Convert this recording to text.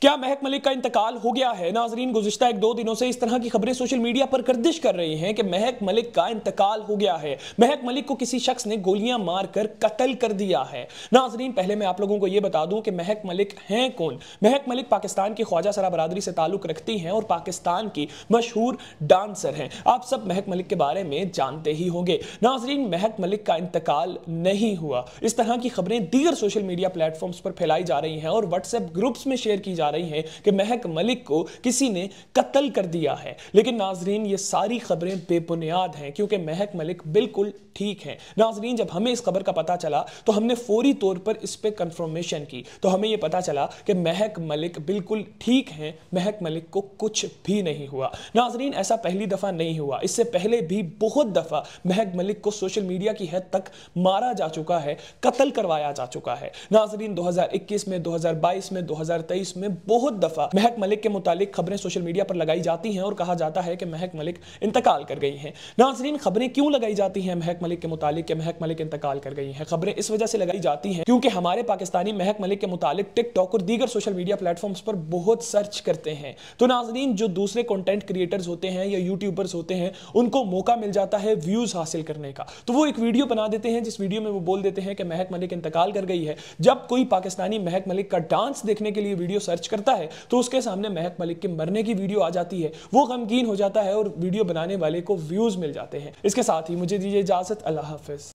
क्या महक मलिक का इंतकाल हो गया है नाजरीन गुजशत एक दो दिनों से इस तरह की खबरें सोशल मीडिया पर गर्दिश कर रही हैं कि महक मलिक का इंतकाल हो गया है महक मलिक को किसी शख्स ने गोलियां मारकर कत्ल कर दिया है नाजरीन पहले मैं आप लोगों को यह बता दूं कि महक मलिक हैं कौन महक मलिक पाकिस्तान की ख्वाजा सरा बरदरी से ताल्लुक रखती हैं और पाकिस्तान की मशहूर डांसर हैं आप सब महक मलिक के बारे में जानते ही होंगे नाजरीन महक मलिक का इंतकाल नहीं हुआ इस तरह की खबरें दीगर सोशल मीडिया प्लेटफॉर्म्स पर फैलाई जा रही हैं और व्हाट्सएप ग्रुप्स में शेयर की की जा रही है कि महक मलिक को किसी ने कत्ल कर दिया है लेकिन नाजरीन ये सारी खबरें बेबुनियाद हैं क्योंकि महक मलिक बिल्कुल ठीक है नाजरीन जब हमें इस खबर का पता चला तो हमने फौरी तौर पर इस पर कंफर्मेशन की तो हमें यह पता चला कि महक मलिक बिल्कुल ठीक है महक मलिक को कुछ भी नहीं हुआ नाजरीन ऐसा पहली दफ़ा नहीं हुआ इससे पहले भी बहुत दफ़ा महक मलिक को सोशल मीडिया की हद तक मारा जा चुका है कत्ल करवाया जा चुका है नाजरीन 2021 में 2022 में 2023 में में बहुत दफा महक मलिक के मुतालिक खबरें सोशल मीडिया पर लगाई जाती हैं और कहा जाता है कि महक मलिक इंतकाल कर गई हैं नाजरीन खबरें क्यों लगाई जाती हैं महक मलिक के मुतालिक के महक मलिक इंतकाल कर गई हैं खबरें इस वजह से लगाई जाती हैं क्योंकि हमारे पाकिस्तानी महक मलिक के मुतालिक टिकटॉक और दीगर सोशल मीडिया प्लेटफॉर्म्स पर बहुत सर्च करते हैं तो नाजरीन जो दूसरे कॉन्टेंट क्रिएटर्स होते हैं या यूट्यूबर्स होते हैं उनको मौका मिल जाता है व्यूज हासिल करने का तो वो एक वीडियो बना देते हैं जिस वीडियो में वो बोल देते हैं कि महक मलिक इंतकाल कर गई है जब कोई पाकिस्तानी महक मलिक का डांस देखने के लिए वीडियो सर्च सर्च करता है तो उसके सामने महक मलिक के मरने की वीडियो आ जाती है वो गमगीन हो जाता है और वीडियो बनाने वाले को व्यूज मिल जाते हैं इसके साथ ही मुझे दीजिए इजाजत अल्लाह हाफिज